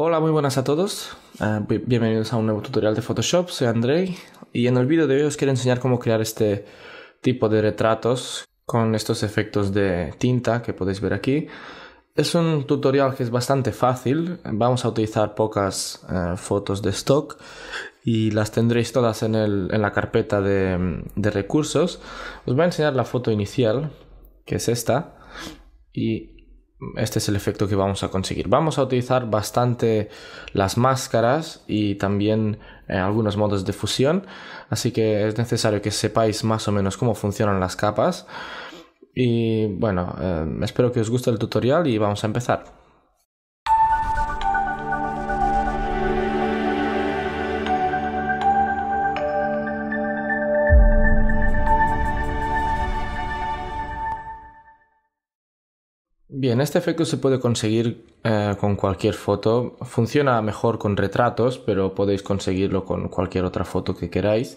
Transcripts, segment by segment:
Hola, muy buenas a todos. Ah, bienvenidos a un nuevo tutorial de Photoshop. Soy Andrei y en el vídeo de hoy os quiero enseñar cómo crear este tipo de retratos con estos efectos de tinta que podéis ver aquí. Es un tutorial que es bastante fácil. Vamos a utilizar pocas eh, fotos de stock y las tendréis todas en, la carpeta de, de recursos. Os voy a enseñar la foto inicial, que es esta. Y este es el efecto que vamos a conseguir. Vamos a utilizar bastante las máscaras y también eh, algunos modos de fusión, así que es necesario que sepáis más o menos cómo funcionan las capas. Y bueno, eh, espero que os guste el tutorial y vamos a empezar. Bien, este efecto se puede conseguir eh, con cualquier foto. Funciona mejor con retratos, pero podéis conseguirlo con cualquier otra foto que queráis.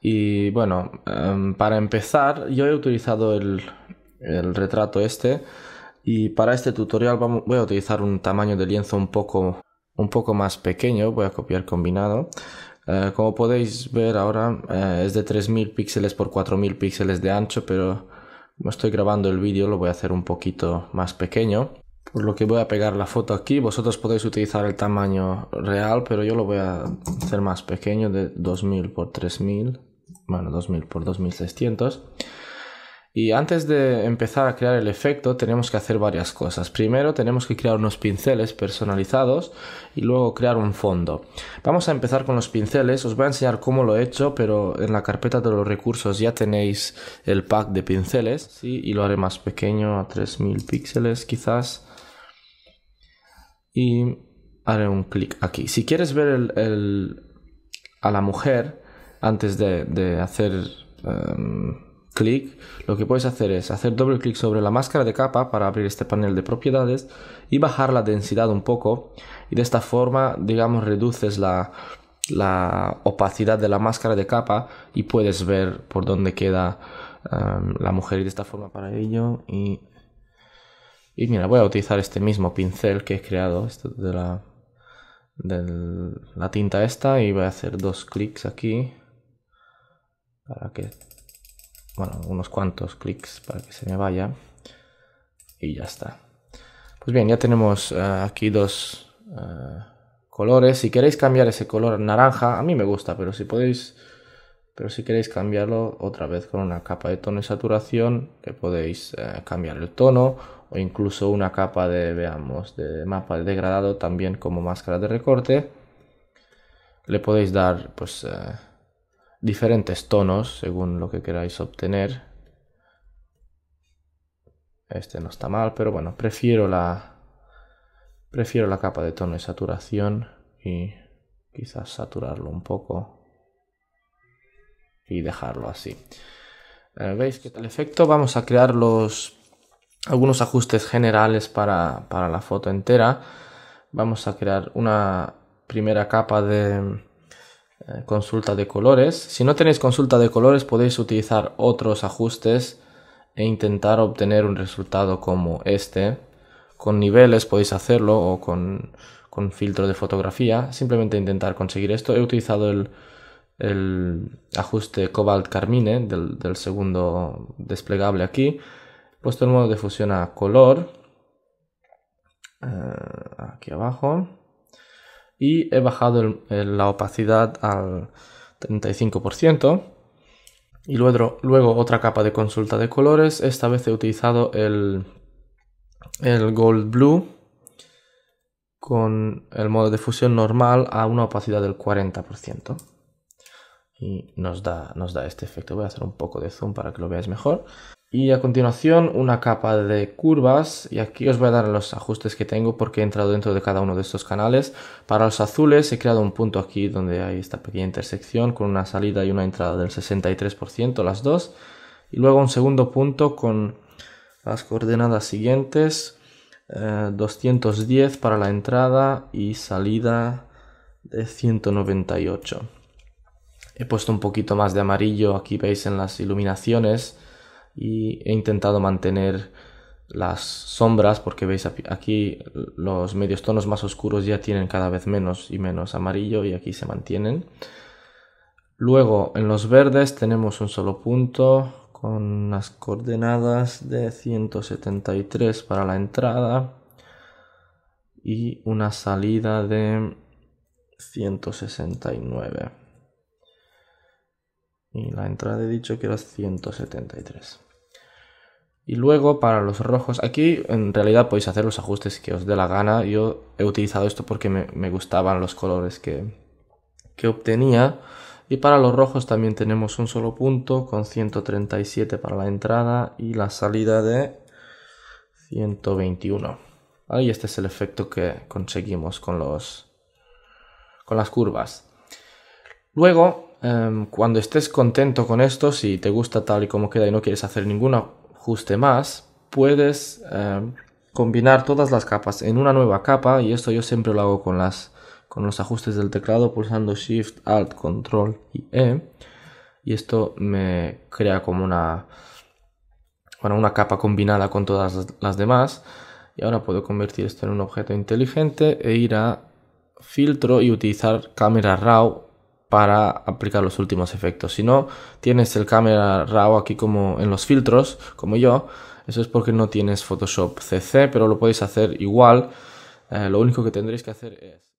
Y bueno, em, para empezar, yo he utilizado el, retrato este. Y para este tutorial vamos, voy a utilizar un tamaño de lienzo un poco, más pequeño, voy a copiar combinado. Eh, como podéis ver ahora eh, es de 3000 píxeles por 4000 píxeles de ancho, pero como estoy grabando el vídeo lo voy a hacer un poquito más pequeño. Por lo que voy a pegar la foto aquí. Vosotros podéis utilizar el tamaño real, pero yo lo voy a hacer más pequeño de 2000 por 3000. Bueno, 2000 por 2600. Y antes de empezar a crear el efecto tenemos que hacer varias cosas. Primero tenemos que crear unos pinceles personalizados y luego crear un fondo. Vamos a empezar con los pinceles. Os voy a enseñar cómo lo he hecho, pero en la carpeta de los recursos ya tenéis el pack de pinceles. ¿sí? Y lo haré más pequeño, a 3000 píxeles quizás. Y haré un clic aquí. Si quieres ver a la mujer antes de, hacer... Em, clic, lo que puedes hacer es hacer doble clic sobre la máscara de capa para abrir este panel de propiedades y bajar la densidad un poco y de esta forma, digamos, reduces la, opacidad de la máscara de capa y puedes ver por dónde queda em, la mujer y de esta forma para ello y, y mira, voy a utilizar este mismo pincel que he creado, esto de la, de la tinta esta y voy a hacer dos clics aquí para que bueno, unos cuantos clics para que se me vaya y ya está. Pues bien, ya tenemos eh, aquí dos eh, colores. Si queréis cambiar ese color naranja, a mí me gusta, pero si podéis, pero si queréis cambiarlo otra vez con una capa de tono y saturación, que podéis eh, cambiar el tono o incluso una capa de, veamos, de mapa de degradado también como máscara de recorte. Le podéis dar, pues diferentes tonos según lo que queráis obtener. Este no está mal, pero bueno, prefiero la, prefiero la capa de tono y saturación y quizás saturarlo un poco y dejarlo así. Eh, ¿Veis que tal efecto? Vamos a crear los, algunos ajustes generales para, para la foto entera. Vamos a crear una primera capa de, eh, consulta de colores. Si no tenéis consulta de colores podéis utilizar otros ajustes e intentar obtener un resultado como este. Con niveles podéis hacerlo o con, filtro de fotografía. Simplemente intentar conseguir esto. He utilizado el, ajuste Cobalt Carmine del, segundo desplegable aquí. He puesto el modo de fusión a color. Eh, aquí abajo y he bajado la opacidad al 35%. Y luego, luego, otra capa de consulta de colores. Esta vez he utilizado el, el Gold Blue con el modo de fusión normal a una opacidad del 40%. Y nos da, nos da este efecto. Voy a hacer un poco de zoom para que lo veáis mejor. Y a continuación una capa de curvas y aquí os voy a dar los ajustes que tengo porque he entrado dentro de cada uno de estos canales. Para los azules he creado un punto aquí donde hay esta pequeña intersección con una salida y una entrada del 63%, las dos. Y luego un segundo punto con las coordenadas siguientes, 210 eh, para la entrada y salida de 198. He puesto un poquito más de amarillo, aquí veis en las iluminaciones y he intentado mantener las sombras porque veis aquí los medios tonos más oscuros ya tienen cada vez menos y menos amarillo y aquí se mantienen. Luego en los verdes tenemos un solo punto con las coordenadas de 173 para la entrada y una salida de 169. Y la entrada he dicho que era 173. Y luego para los rojos, aquí en realidad podéis hacer los ajustes que os dé la gana. Yo he utilizado esto porque me, gustaban los colores que, obtenía. Y para los rojos también tenemos un solo punto con 137 para la entrada y la salida de 121. Ahí este es el efecto que conseguimos con, los, con las curvas. Luego, em, cuando estés contento con esto, si te gusta tal y como queda y no quieres hacer ninguna ajuste más, puedes eh, combinar todas las capas en una nueva capa y esto yo siempre lo hago con, las, con los ajustes del teclado pulsando Shift, Alt, Control y E y esto me crea como una, una capa combinada con todas las demás y ahora puedo convertir esto en un objeto inteligente e ir a filtro y utilizar cámara RAW para aplicar los últimos efectos. Si no tienes el Camera Raw aquí como en los filtros, como yo, eso es porque no tienes Photoshop CC, pero lo podéis hacer igual. Eh, lo único que tendréis que hacer es...